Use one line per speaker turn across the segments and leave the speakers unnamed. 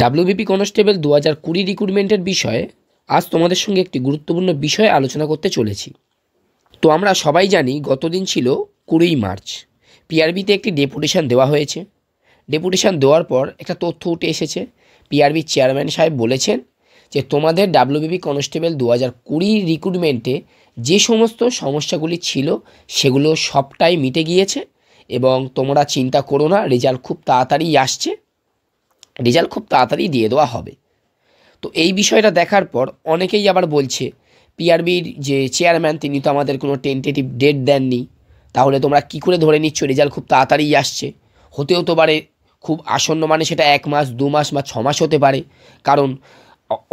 WBP constable দু হাজার কুড়ি রিক্রুটমেন্টের বিষয়ে আজ তোমাদের সঙ্গে একটি গুরুত্বপূর্ণ বিষয়ে আলোচনা করতে চলেছি তো আমরা সবাই জানি গতদিন ছিল কুড়ি মার্চ পিআরবিতে একটি ডেপুটেশান দেওয়া হয়েছে ডেপুটেশান দেওয়ার পর একটা তথ্য উঠে এসেছে পিআরবি চেয়ারম্যান সাহেব বলেছেন যে তোমাদের ডাব্লিউবিপি কনস্টেবল দু হাজার কুড়ি রিক্রুটমেন্টে যে সমস্ত সমস্যাগুলি ছিল সেগুলো সবটাই মিটে গিয়েছে এবং তোমরা চিন্তা করো না রেজাল্ট খুব তাড়াতাড়ি আসছে রেজাল্ট খুব তাড়াতাড়ি দিয়ে দেওয়া হবে তো এই বিষয়টা দেখার পর অনেকেই আবার বলছে পিআরবির যে চেয়ারম্যান তিনি তো আমাদের কোনো টেন্টেটিভ ডেট দেননি তাহলে তোমরা কি করে ধরে নিচ্ছ রেজাল্ট খুব তাড়াতাড়ি আসছে হতেও তো পারে খুব আসন্ন মানে সেটা এক মাস দু মাস বা ছ মাস হতে পারে কারণ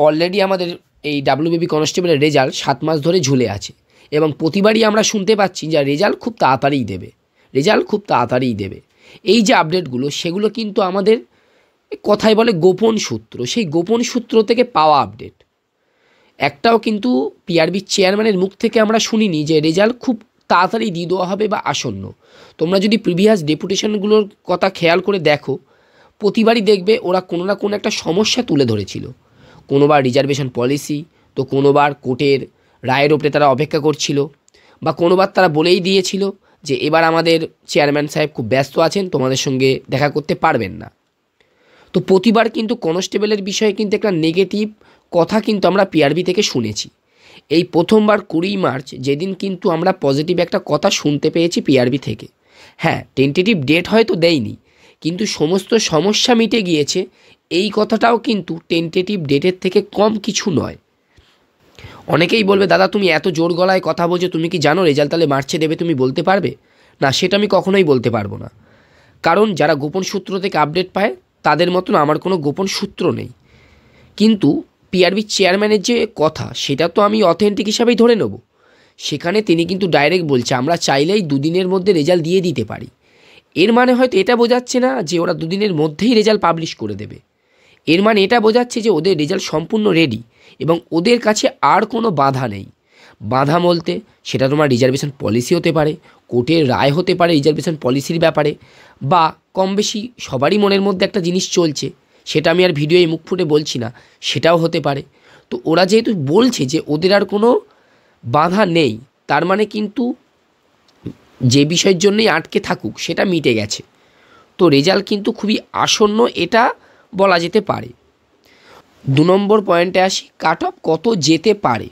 অলরেডি আমাদের এই ডাব্লিউবিপি কনস্টেবলের রেজাল্ট সাত মাস ধরে ঝুলে আছে এবং প্রতিবারই আমরা শুনতে পাচ্ছি যে রেজাল্ট খুব তাড়াতাড়িই দেবে রেজাল্ট খুব তাড়াতাড়িই দেবে এই যে আপডেটগুলো সেগুলো কিন্তু আমাদের কথায় বলে গোপন সূত্র সেই গোপন সূত্র থেকে পাওয়া আপডেট একটাও কিন্তু পিআরবির চেয়ারম্যানের মুখ থেকে আমরা শুনিনি যে রেজাল্ট খুব তাড়াতাড়ি দিয়ে দেওয়া হবে বা আসন্ন তোমরা যদি প্রিভিয়াস ডেপুটেশনগুলোর কথা খেয়াল করে দেখো প্রতিবারই দেখবে ওরা কোনো না কোনো একটা সমস্যা তুলে ধরেছিল কোনোবার রিজার্ভেশন পলিসি তো কোনোবার কোর্টের রায়ের ওপরে তারা অপেক্ষা করছিল বা কোনোবার তারা বলেই দিয়েছিল যে এবার আমাদের চেয়ারম্যান সাহেব খুব ব্যস্ত আছেন তোমাদের সঙ্গে দেখা করতে পারবেন না তো প্রতিবার কিন্তু কনস্টেবলের বিষয়ে কিন্তু একটা নেগেটিভ কথা কিন্তু আমরা পিআরবি থেকে শুনেছি এই প্রথমবার কুড়ি মার্চ যেদিন কিন্তু আমরা পজিটিভ একটা কথা শুনতে পেয়েছি পিআরবি থেকে হ্যাঁ টেন্টেটিভ ডেট হয়তো দেয়নি কিন্তু সমস্ত সমস্যা মিটে গিয়েছে এই কথাটাও কিন্তু টেন্টেটিভ ডেটের থেকে কম কিছু নয় অনেকেই বলবে দাদা তুমি এত জোর গলায় কথা বলছো তুমি কি জানো রেজাল্ট তাহলে মার্চে দেবে তুমি বলতে পারবে না সেটা আমি কখনোই বলতে পারবো না কারণ যারা গোপন সূত্র থেকে আপডেট পায় তাদের মতন আমার কোনো গোপন সূত্র নেই কিন্তু পিআরবি চেয়ারম্যানের যে কথা সেটা তো আমি অথেন্টিক হিসাবেই ধরে নেব সেখানে তিনি কিন্তু ডাইরেক্ট বলছে আমরা চাইলেই দুদিনের মধ্যে রেজাল্ট দিয়ে দিতে পারি এর মানে হয়তো এটা বোঝাচ্ছে না যে ওরা দুদিনের মধ্যেই রেজাল্ট পাবলিশ করে দেবে এর মানে এটা বোঝাচ্ছে যে ওদের রেজাল্ট সম্পূর্ণ রেডি এবং ওদের কাছে আর কোনো বাধা নেই বাধা বলতে সেটা তোমার রিজার্ভেশন পলিসি হতে পারে কোর্টের রায় হতে পারে রিজার্ভেশন পলিসির ব্যাপারে বা কম বেশি সবারই মনের মধ্যে একটা জিনিস চলছে সেটা আমি আর ভিডিওয়ে মুখ ফুটে বলছি না সেটাও হতে পারে তো ওরা যেহেতু বলছে যে ওদের আর কোনো বাধা নেই তার মানে কিন্তু যে বিষয়ের জন্যই আটকে থাকুক সেটা মিটে গেছে তো রেজাল্ট কিন্তু খুবই আসন্ন এটা বলা যেতে পারে দু নম্বর পয়েন্টে আসি কাট অফ কত যেতে পারে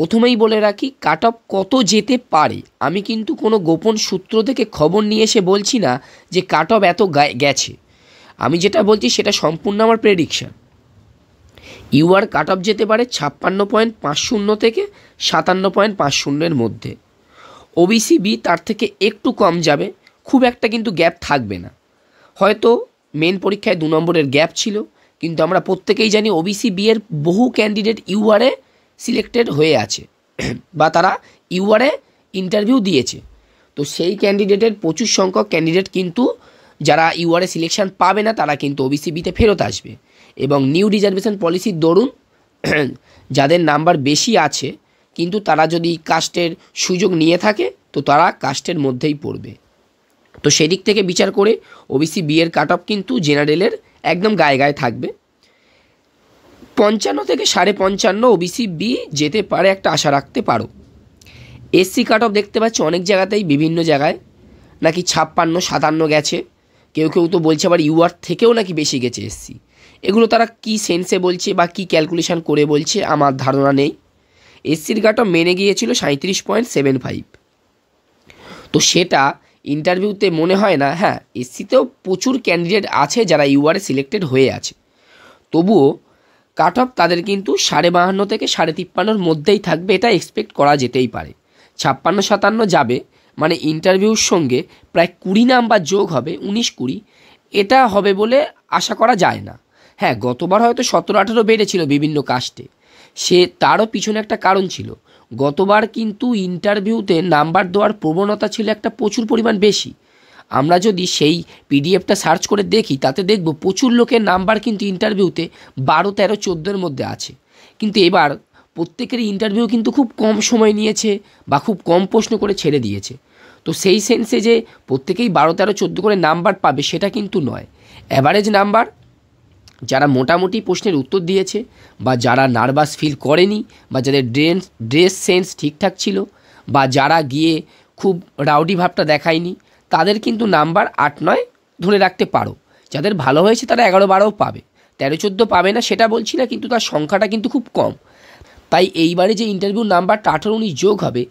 প্রথমেই বলে রাখি কাট অফ কত যেতে পারে আমি কিন্তু কোনো গোপন সূত্র থেকে খবর নিয়ে এসে বলছি না যে কাট অফ এত গেছে আমি যেটা বলছি সেটা সম্পূর্ণ আমার প্রেডিকশান ইউআর কাট অফ যেতে পারে ছাপ্পান্ন পয়েন্ট পাঁচ শূন্য থেকে সাতান্ন পয়েন্ট পাঁচ শূন্যের মধ্যে ওবিসি বি তার থেকে একটু কম যাবে খুব একটা কিন্তু গ্যাপ থাকবে না হয়তো মেন পরীক্ষায় দু নম্বরের গ্যাপ ছিল কিন্তু আমরা প্রত্যেকেই জানি ওবিসি বি এর বহু ক্যান্ডিডেট ইউআরে সিলেক্টেড হয়ে আছে বা তারা ইউআরে ইন্টারভিউ দিয়েছে তো সেই ক্যান্ডিডেটের প্রচুর সংখ্যক ক্যান্ডিডেট কিন্তু যারা ইউআরে সিলেকশান পাবে না তারা কিন্তু ওবিসি বিতে ফেরত আসবে এবং নিউ রিজার্ভেশন পলিসির দরুন যাদের নাম্বার বেশি আছে কিন্তু তারা যদি কাস্টের সুযোগ নিয়ে থাকে তো তারা কাস্টের মধ্যেই পড়বে তো সেদিক থেকে বিচার করে ওবিসি বিয়ের কাট অফ কিন্তু জেনারেলের একদম গায়ে গায়ে থাকবে পঞ্চান্ন থেকে সাড়ে পঞ্চান্ন ওবিসি বি যেতে পারে একটা আশা রাখতে পারো এসসি কাট অফ দেখতে পাচ্ছ অনেক জায়গাতেই বিভিন্ন জায়গায় নাকি ছাপ্পান্ন সাতান্ন গেছে কেউ কেউ তো বলছে আবার ইউআর থেকেও নাকি বেশি গেছে এসসি এগুলো তারা কি সেন্সে বলছে বা কি ক্যালকুলেশান করে বলছে আমার ধারণা নেই এসসির কাট অফ মেনে গিয়েছিল সাঁত্রিশ পয়েন্ট সেভেন ফাইভ তো সেটা ইন্টারভিউতে মনে হয় না হ্যাঁ এসসিতেও প্রচুর ক্যান্ডিডেট আছে যারা ইউআরে সিলেক্টেড হয়ে আছে তবুও কাট অফ তাদের কিন্তু সাড়ে বাহান্ন থেকে সাড়ে তিপ্পান্নর মধ্যেই থাকবে এটা এক্সপেক্ট করা যেতেই পারে ছাপ্পান্ন সাতান্ন যাবে মানে ইন্টারভিউর সঙ্গে প্রায় কুড়ি নাম্বার যোগ হবে উনিশ কুড়ি এটা হবে বলে আশা করা যায় না হ্যাঁ গতবার হয়তো সতেরো আঠেরো বেড়েছিল বিভিন্ন কাস্টে সে তারও পিছনে একটা কারণ ছিল গতবার কিন্তু ইন্টারভিউতে নাম্বার দেওয়ার প্রবণতা ছিল একটা প্রচুর পরিমাণ বেশি আমরা যদি সেই পিডিএফটা সার্চ করে দেখি তাতে দেখব প্রচুর লোকের নাম্বার কিন্তু ইন্টারভিউতে বারো তেরো চোদ্দোর মধ্যে আছে কিন্তু এবার প্রত্যেকেরই ইন্টারভিউ কিন্তু খুব কম সময় নিয়েছে বা খুব কম প্রশ্ন করে ছেড়ে দিয়েছে তো সেই সেন্সে যে প্রত্যেকেই বারো তেরো চোদ্দো করে নাম্বার পাবে সেটা কিন্তু নয় অ্যাভারেজ নাম্বার যারা মোটামুটি প্রশ্নের উত্তর দিয়েছে বা যারা নার্ভাস ফিল করেনি বা যাদের ড্রেস ড্রেস সেন্স ঠিকঠাক ছিল বা যারা গিয়ে খুব রাউডি ভাবটা দেখায়নি তাদের কিন্তু নাম্বার আট নয় ধরে রাখতে পারো যাদের ভালো হয়েছে তারা এগারো বারোও পাবে তেরো চোদ্দো পাবে না সেটা বলছি না কিন্তু তার সংখ্যাটা কিন্তু খুব কম তাই এইবারে যে ইন্টারভিউ নাম্বারটা আঠারো উনিশ যোগ হবে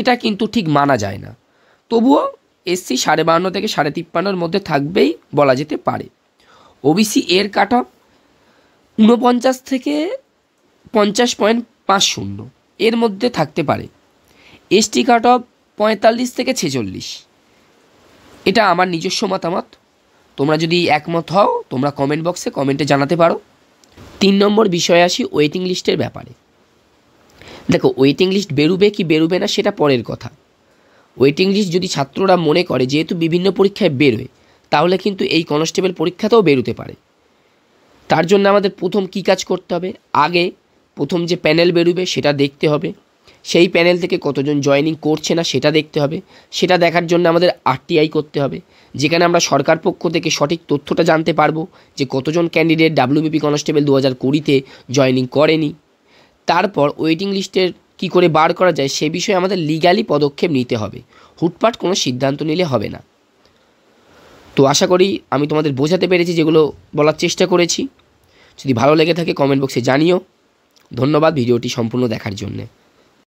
এটা কিন্তু ঠিক মানা যায় না তবুও এসসি সাড়ে বান্ন থেকে সাড়ে তিপ্পান্নর মধ্যে থাকবেই বলা যেতে পারে ওবিসি এর কাট অফ ঊনপঞ্চাশ থেকে পঞ্চাশ পয়েন্ট পাঁচ শূন্য এর মধ্যে থাকতে পারে এসটি কাট অফ পঁয়তাল্লিশ থেকে ছেচল্লিশ এটা আমার নিজস্ব মতামত তোমরা যদি একমত হও তোমরা কমেন্ট বক্সে কমেন্টে জানাতে পারো তিন নম্বর বিষয়ে আসি ওয়েটিং লিস্টের ব্যাপারে দেখো ওয়েটিং লিস্ট বেরোবে কি বেরোবে না সেটা পরের কথা ওয়েটিং লিস্ট যদি ছাত্ররা মনে করে যেহেতু বিভিন্ন পরীক্ষায় বেরোয় তাহলে কিন্তু এই কনস্টেবল পরীক্ষাতেও বেরোতে পারে তার জন্য আমাদের প্রথম কী কাজ করতে হবে আগে প্রথম যে প্যানেল বেরোবে সেটা দেখতে হবে সেই প্যানেল থেকে কতজন জয়নিং করছে না সেটা দেখতে হবে সেটা দেখার জন্য আমাদের আরটিআই করতে হবে যেখানে আমরা সরকার পক্ষ থেকে সঠিক তথ্যটা জানতে পারবো যে কতজন ক্যান্ডিডেট ডাব্লিউবিপি কনস্টেবল দু হাজার কুড়িতে জয়নিং করেনি তারপর ওয়েটিং লিস্টের কি করে বার করা যায় সে বিষয়ে আমাদের লিগালি পদক্ষেপ নিতে হবে হুটপাট কোনো সিদ্ধান্ত নিলে হবে না তো আশা করি আমি তোমাদের বোঝাতে পেরেছি যেগুলো বলার চেষ্টা করেছি যদি ভালো লেগে থাকে কমেন্ট বক্সে জানিও ধন্যবাদ ভিডিওটি সম্পূর্ণ দেখার জন্যে